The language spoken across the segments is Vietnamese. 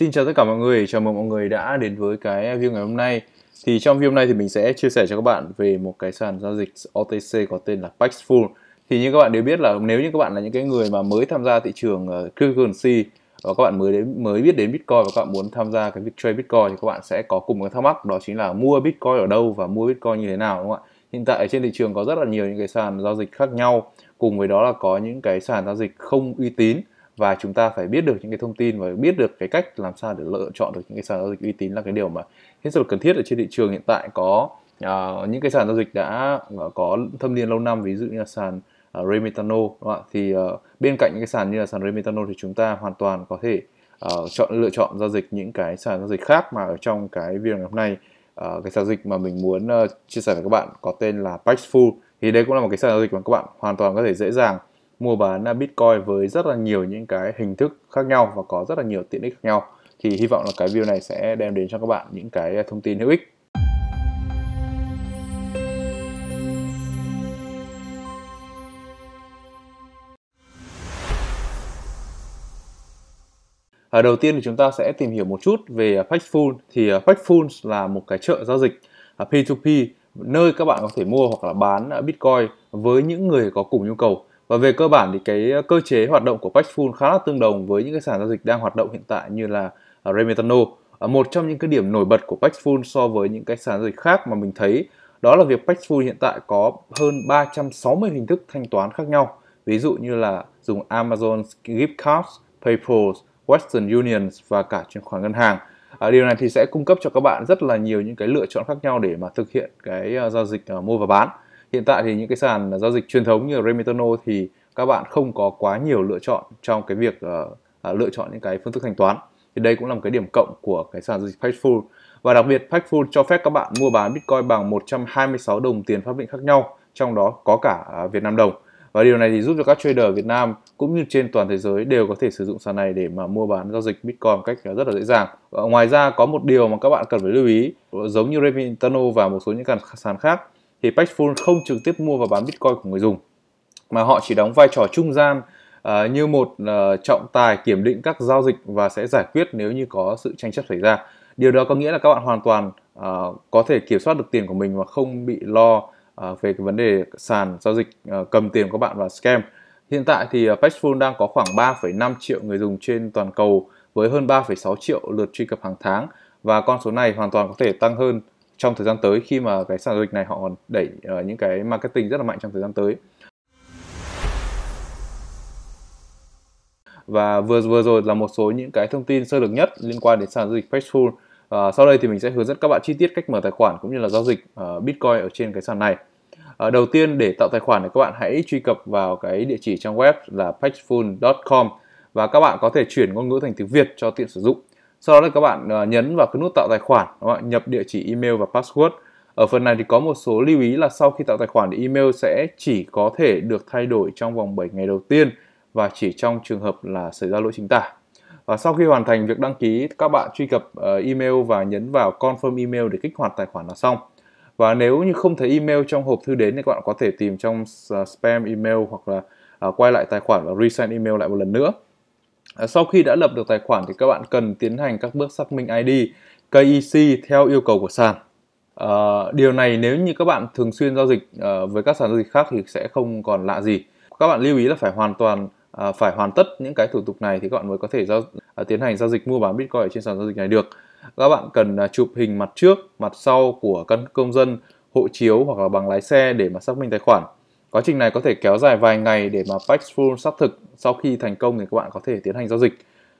Xin chào tất cả mọi người, chào mừng mọi người đã đến với cái view ngày hôm nay. Thì trong video này thì mình sẽ chia sẻ cho các bạn về một cái sàn giao dịch OTC có tên là Paxful. Thì như các bạn đều biết là nếu như các bạn là những cái người mà mới tham gia thị trường ờ, cryptocurrency và các bạn mới đến mới biết đến Bitcoin và các bạn muốn tham gia cái việc trade Bitcoin thì các bạn sẽ có cùng một thắc mắc đó chính là mua Bitcoin ở đâu và mua Bitcoin như thế nào đúng không ạ? Hiện tại trên thị trường có rất là nhiều những cái sàn giao dịch khác nhau cùng với đó là có những cái sàn giao dịch không uy tín và chúng ta phải biết được những cái thông tin và biết được cái cách làm sao để lựa chọn được những cái sàn giao dịch uy tín là cái điều mà hết sức là cần thiết ở trên thị trường hiện tại có uh, những cái sàn giao dịch đã uh, có thâm niên lâu năm ví dụ như là sàn uh, à, Remitano đúng không thì uh, bên cạnh những cái sàn như là sàn Remitano thì chúng ta hoàn toàn có thể uh, chọn lựa chọn giao dịch những cái sàn giao dịch khác mà ở trong cái video ngày hôm nay uh, cái sàn giao dịch mà mình muốn uh, chia sẻ với các bạn có tên là Paxful thì đây cũng là một cái sàn giao dịch mà các bạn hoàn toàn có thể dễ dàng mua bán Bitcoin với rất là nhiều những cái hình thức khác nhau và có rất là nhiều tiện ích khác nhau. Thì hy vọng là cái video này sẽ đem đến cho các bạn những cái thông tin hữu ích. À, đầu tiên thì chúng ta sẽ tìm hiểu một chút về Paxful à, thì Paxful à, là một cái chợ giao dịch P2P à, nơi các bạn có thể mua hoặc là bán Bitcoin với những người có cùng nhu cầu và về cơ bản thì cái ờ, cơ chế hoạt động của Paxful khá là tương đồng với những cái sàn giao dịch đang hoạt động hiện tại như là ờ, Remitano. Ờ, một trong những cái điểm nổi bật của Paxful so với những cái sàn giao dịch khác mà mình thấy đó là việc Paxful hiện tại có hơn 360 hình thức thanh toán khác nhau. Ví dụ như là dùng Amazon Gift Cards, PayPal, Western Union và cả chuyển khoản ngân hàng. À, điều này thì sẽ cung cấp cho các bạn rất là nhiều những cái lựa chọn khác nhau để mà thực hiện cái giao dịch mua và bán hiện tại thì những cái sàn giao dịch truyền thống như Remitano thì các bạn không có quá nhiều lựa chọn trong cái việc uh, lựa chọn những cái phương thức thanh toán thì đây cũng là một cái điểm cộng của cái sàn giao dịch Paxful và đặc biệt Paxful cho phép các bạn mua bán Bitcoin bằng 126 đồng tiền pháp định khác nhau trong đó có cả à, Việt Nam đồng và điều này thì giúp cho các trader Việt Nam cũng như trên toàn thế giới đều có thể sử dụng sàn này để mà mua bán giao dịch Bitcoin cách rất là dễ dàng. Ờ, ngoài ra có một điều mà các bạn cần phải lưu ý giống như Revitano và một số những sàn khác thì Paxful không trực tiếp mua và bán Bitcoin của người dùng mà họ chỉ đóng vai trò trung gian uh, như một uh, trọng tài kiểm định các giao dịch và sẽ giải quyết nếu như có sự tranh chấp xảy ra. Điều đó có nghĩa là các bạn hoàn toàn uh, có thể kiểm soát được tiền của mình mà không bị lo uh, về cái vấn đề sàn giao dịch uh, cầm tiền của bạn và scam. Hiện tại thì uh, Paxful đang có khoảng 3,5 triệu người dùng trên toàn cầu với hơn 3,6 triệu lượt truy cập hàng tháng và con số này hoàn toàn có thể tăng hơn trong thời gian tới khi mà cái sàn giao dịch này họ còn đẩy uh, những cái marketing rất là mạnh trong thời gian tới và vừa vừa rồi là một số những cái thông tin sơ lược nhất liên quan đến sàn giao dịch Paxful. À, ờ, sau đây thì mình sẽ hướng dẫn các bạn chi tiết cách mở tài khoản cũng như là giao dịch uh, Bitcoin ở trên cái sàn này. À, đầu tiên để tạo tài khoản thì các bạn hãy truy cập vào cái địa chỉ trang web là paxful.com và các bạn có thể chuyển ngôn ngữ thành tiếng Việt cho tiện sử dụng sau đó là các bạn ờ, nhấn vào cái nút tạo tài khoản các bạn nhập địa chỉ email và password ở phần này thì có một số lưu ý là sau khi tạo tài khoản thì email sẽ chỉ có thể được thay đổi trong vòng 7 ngày đầu tiên và chỉ trong trường hợp là xảy ra lỗi chính tả. Và sau khi hoàn thành việc đăng ký, các bạn truy cập ờ, email và nhấn vào confirm email để kích hoạt tài khoản là xong. Và nếu như không thấy email trong hộp thư đến thì các bạn có thể tìm trong ờ, spam email hoặc là quay lại tài khoản và resign email lại một lần nữa. À, sau khi đã lập được tài khoản thì các bạn cần tiến hành các bước xác minh ID KEC theo yêu cầu của sàn. À, điều này nếu như các bạn thường xuyên giao dịch à, với các sàn giao dịch khác thì sẽ không còn lạ gì. Các bạn lưu ý là phải hoàn toàn à, phải hoàn tất những cái thủ tục này thì các bạn mới có thể giao à, tiến hành giao dịch mua bán Bitcoin ở trên sàn giao dịch này được. Các bạn cần à, chụp hình mặt trước, mặt sau của căn công dân, hộ chiếu hoặc là bằng lái xe để mà xác minh tài khoản. Quá trình này có thể kéo dài vài ngày để mà Paxful xác thực sau khi thành công thì các bạn có thể tiến hành giao dịch.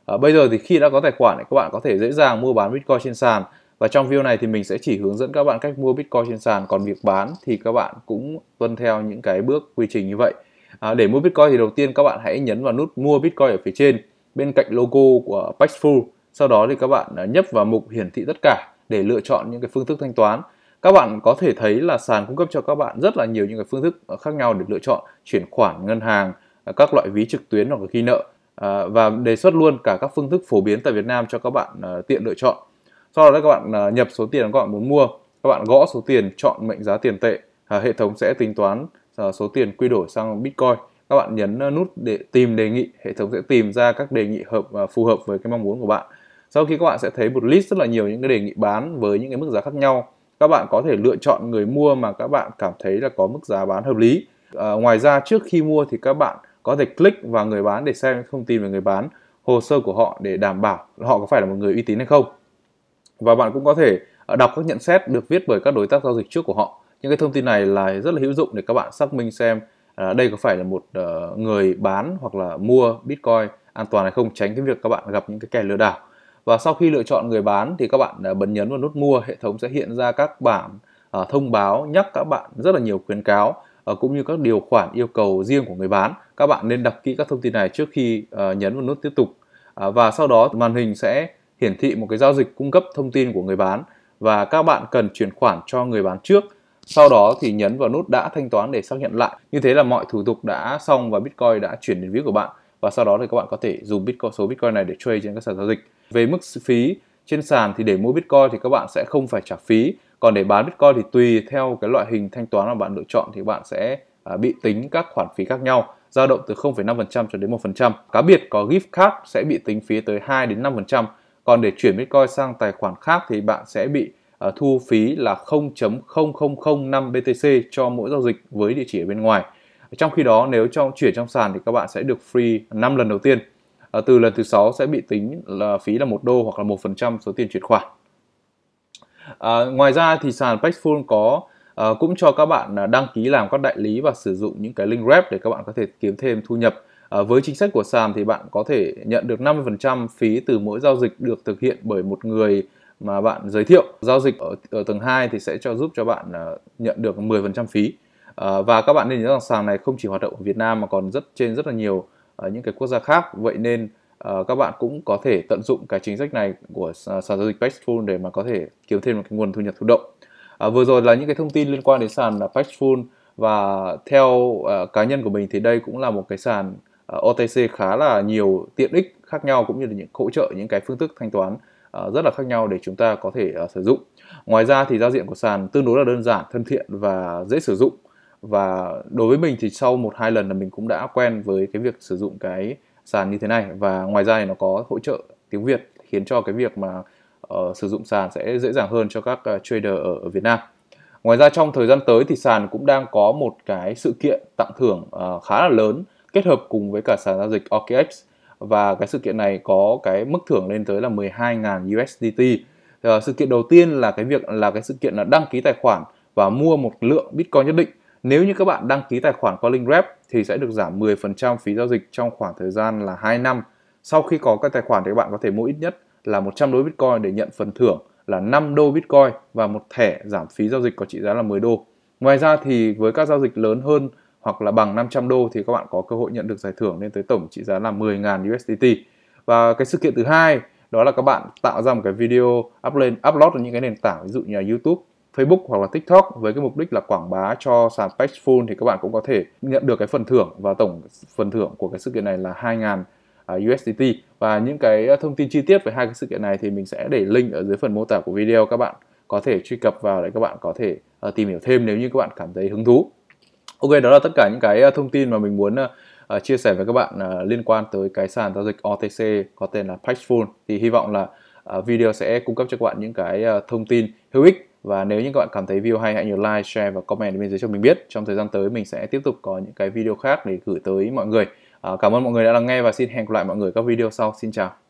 À, bây giờ thì khi đã có tài khoản thì các bạn có thể dễ dàng mua bán Bitcoin trên sàn và trong video này thì mình sẽ chỉ hướng dẫn các bạn cách mua Bitcoin trên sàn còn việc bán thì các bạn cũng tuân theo những cái bước quy trình như vậy. À, để mua Bitcoin thì đầu tiên các bạn hãy nhấn vào nút mua Bitcoin ở phía trên bên cạnh logo của Paxful. Sau đó thì các bạn à, nhấp vào mục hiển thị tất cả để lựa chọn những cái phương thức thanh toán các bạn có thể thấy là sàn cung cấp cho các bạn rất là nhiều những cái phương thức ờ, khác nhau để lựa chọn chuyển khoản ngân hàng ờ, các loại ví trực tuyến hoặc là ghi nợ ờ, và đề xuất luôn cả các phương thức phổ biến tại Việt Nam cho các bạn tiện lựa chọn sau đó các bạn nhập số tiền các bạn muốn mua các bạn gõ số tiền chọn mệnh giá tiền tệ à, hệ thống sẽ tính toán số tiền quy đổi sang Bitcoin các bạn nhấn nút để tìm đề nghị hệ thống sẽ tìm ra các đề nghị hợp phù hợp với cái mong muốn của bạn sau khi các bạn sẽ thấy một list rất là nhiều những cái đề nghị bán với những cái mức giá khác nhau các bạn có thể lựa chọn người mua mà các bạn cảm thấy là có mức giá bán hợp lý à, ngoài ra trước khi mua thì các bạn có thể click vào người bán để xem thông tin về người bán hồ sơ của họ để đảm bảo họ có phải là một người uy tín hay không và bạn cũng có thể à, đọc các nhận xét được viết bởi các đối tác giao dịch trước của họ những cái thông tin này là rất là hữu dụng để các bạn xác minh xem à, đây có phải là một uh, người bán hoặc là mua bitcoin an toàn hay không tránh cái việc các bạn gặp những cái kẻ lừa đảo và sau khi lựa chọn người bán thì các bạn à, bấm nhấn vào nút mua hệ thống sẽ hiện ra các bản à, thông báo nhắc các bạn rất là nhiều khuyến cáo à, cũng như các điều khoản yêu cầu riêng của người bán các bạn nên đọc kỹ các thông tin này trước khi nhấn vào nút tiếp tục và sau đó màn hình sẽ hiển thị một cái giao dịch cung cấp thông tin của người bán và các bạn cần chuyển khoản cho người bán trước sau đó thì nhấn vào nút đã thanh toán để xác nhận lại như thế là mọi thủ tục đã xong và bitcoin đã chuyển đến ví của bạn và sau đó thì các bạn có thể dùng Bitcoin số Bitcoin này để trade trên các sàn giao dịch. Về mức phí trên sàn thì để mua Bitcoin thì các bạn sẽ không phải trả phí, còn để bán Bitcoin thì tùy theo cái loại hình thanh toán mà bạn lựa chọn thì bạn sẽ à, bị tính các khoản phí khác nhau dao động từ 0,5% cho đến 1%. Cá biệt có gift card sẽ bị tính phí tới 2 đến 5%, còn để chuyển Bitcoin sang tài khoản khác thì bạn sẽ bị à, thu phí là 0.0005 BTC cho mỗi giao dịch với địa chỉ ở bên ngoài. Trong khi đó nếu trong chuyển trong sàn thì các bạn sẽ được free 5 lần đầu tiên. À, từ lần thứ 6 sẽ bị tính là phí là một đô hoặc là một phần trăm số tiền chuyển khoản. À, ngoài ra thì sàn Paxful có à, cũng cho các bạn à, đăng ký làm các đại lý và sử dụng những cái link rep để các bạn có thể kiếm thêm thu nhập. À, với chính sách của sàn thì bạn có thể nhận được 50% phí từ mỗi giao dịch được thực hiện bởi một người mà bạn giới thiệu. Giao dịch ở, ở tầng 2 thì sẽ cho giúp cho bạn à, nhận được 10% phí. Ờ, và các bạn nên nhớ rằng sàn này không chỉ hoạt động ở Việt Nam mà còn rất trên rất là nhiều ở ờ, những cái quốc gia khác vậy nên ờ, các bạn cũng có thể tận dụng cái chính sách này của sàn giao dịch Paxful để mà có thể kiếm thêm một cái nguồn thu nhập thụ động. À, vừa rồi là những cái thông tin liên quan đến sàn là Paxful và theo uh, cá nhân của mình thì đây cũng là một cái sàn uh, OTC khá là nhiều tiện ích khác nhau cũng như là những hỗ trợ những cái phương thức thanh toán uh, rất là khác nhau để chúng ta có thể uh, sử dụng. Ngoài ra thì giao diện của sàn tương đối là đơn giản, thân thiện và dễ sử dụng và đối với mình thì sau một hai lần là mình cũng đã quen với cái việc sử dụng cái sàn như thế này và ngoài ra thì nó có hỗ trợ tiếng Việt khiến cho cái việc mà uh, sử dụng sàn sẽ dễ dàng hơn cho các uh, trader ở, ở Việt Nam. Ngoài ra trong thời gian tới thì sàn cũng đang có một cái sự kiện tặng thưởng uh, khá là lớn kết hợp cùng với cả sàn giao dịch OKX và cái sự kiện này có cái mức thưởng lên tới là 12.000 USDT. Uh, sự kiện đầu tiên là cái việc là cái sự kiện là đăng ký tài khoản và mua một lượng Bitcoin nhất định nếu như các bạn đăng ký tài khoản qua link web thì sẽ được giảm 10% phí giao dịch trong khoảng thời gian là 2 năm. Sau khi có các tài khoản thì các bạn có thể mua ít nhất là 100 đô Bitcoin để nhận phần thưởng là 5 đô Bitcoin và một thẻ giảm phí giao dịch có trị giá là 10 đô. Ngoài ra thì với các giao dịch lớn hơn hoặc là bằng 500 đô thì các bạn có cơ hội nhận được giải thưởng lên tới tổng trị giá là 10.000 USDT. Và cái sự kiện thứ hai đó là các bạn tạo ra một cái video up lên upload lên những cái nền tảng ví dụ như là YouTube Facebook hoặc là TikTok với cái mục đích là quảng bá cho sàn pageful thì các bạn cũng có thể nhận được cái phần thưởng và tổng phần thưởng của cái sự kiện này là 2.000 à, USDT và những cái à, thông tin chi tiết về hai cái sự kiện này thì mình sẽ để link ở dưới phần mô tả của video các bạn có thể truy cập vào để các bạn có thể à, tìm hiểu thêm nếu như các bạn cảm thấy hứng thú. Ok, đó là tất cả những cái thông tin mà mình muốn chia sẻ với các bạn liên quan tới cái sàn giao dịch OTC có tên là pageful thì hy vọng là video sẽ cung cấp cho các bạn những cái thông tin hữu ích và nếu như các bạn cảm thấy video hay hãy nhớ like, share và comment bên dưới cho mình biết. Trong thời gian tới mình sẽ tiếp tục có những cái video khác để gửi tới mọi người. À, cảm ơn mọi người đã lắng nghe và xin hẹn gặp lại mọi người các video sau. Xin chào.